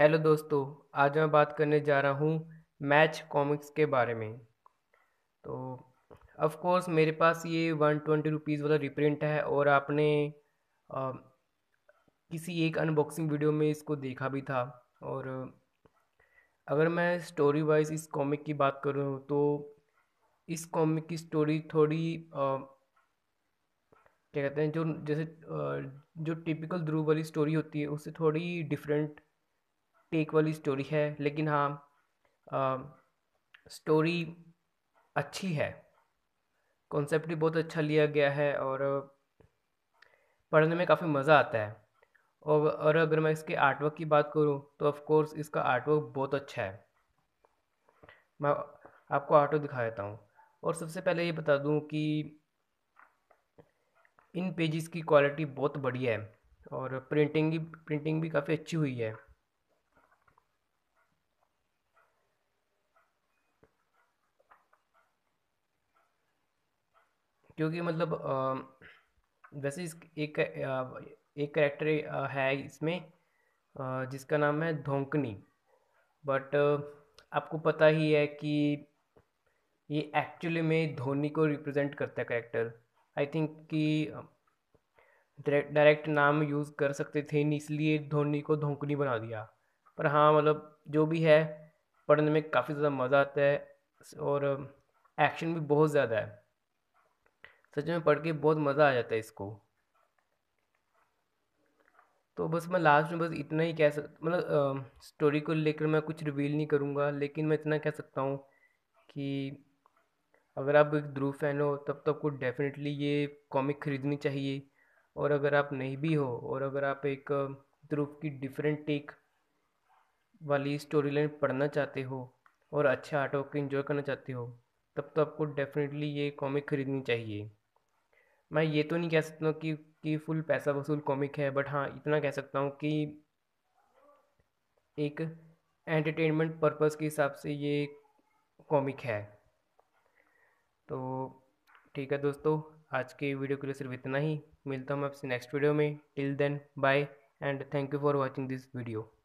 hello दोस्तों आज मैं बात करने जा रहा हूँ मैच कॉमिक्स के बारे में तो कोर्स मेरे पास ये वन ट्वेंटी रुपीज़ वाला रिप्रिंट है और आपने आ, किसी एक अनबॉक्सिंग वीडियो में इसको देखा भी था और अगर मैं स्टोरी वाइज इस कॉमिक की बात करूँ तो इस कॉमिक की स्टोरी थोड़ी आ, क्या कहते हैं जो जैसे आ, जो टिपिकल ध्रुव वाली स्टोरी होती है उससे थोड़ी डिफरेंट टेक वाली स्टोरी है लेकिन हाँ स्टोरी अच्छी है कॉन्सेप्ट भी बहुत अच्छा लिया गया है और पढ़ने में काफ़ी मज़ा आता है और और अगर मैं इसके आर्टवर्क की बात करूँ तो ऑफकोर्स इसका आर्टवर्क बहुत अच्छा है मैं आपको आर्टवर्क दिखा देता हूँ और सबसे पहले ये बता दूँ कि इन पेजेस की क्वालिटी बहुत बढ़िया है और प्रिंटिंग की प्रिंटिंग भी काफ़ी अच्छी हुई है क्योंकि मतलब वैसे इस एक एक करेक्टर है इसमें जिसका नाम है धोंकनी बट आपको पता ही है कि ये एक्चुअली में धोनी को रिप्रेजेंट करता है करेक्टर आई थिंक कि डायरेक्ट नाम यूज़ कर सकते थे नहीं इसलिए धोनी को धोंकनी बना दिया पर हाँ मतलब जो भी है पढ़ने में काफ़ी ज़्यादा मज़ा आता है और एक्शन भी बहुत ज़्यादा है सच में पढ़ के बहुत मज़ा आ जाता है इसको तो बस मैं लास्ट में बस इतना ही कह सक मतलब स्टोरी को लेकर मैं कुछ रिवील नहीं करूँगा लेकिन मैं इतना कह सकता हूँ कि अगर आप एक ध्रुव फैन हो तब तो आपको डेफिनेटली ये कॉमिक ख़रीदनी चाहिए और अगर आप नहीं भी हो और अगर आप एक ध्रुव की डिफरेंट टेक वाली स्टोरी लाइन पढ़ना चाहते हो और अच्छा आर्ट वर्क इन्जॉय करना चाहते हो तब तो आपको डेफिनेटली ये कॉमिक ख़रीदनी चाहिए मैं ये तो नहीं कह सकता हूँ कि कि फुल पैसा वसूल कॉमिक है बट हाँ इतना कह सकता हूँ कि एक एंटरटेनमेंट पर्पस के हिसाब से ये कॉमिक है तो ठीक है दोस्तों आज के वीडियो के लिए सिर्फ इतना ही मिलता हूँ मैं आपसे नेक्स्ट वीडियो में till then bye and thank you for watching this video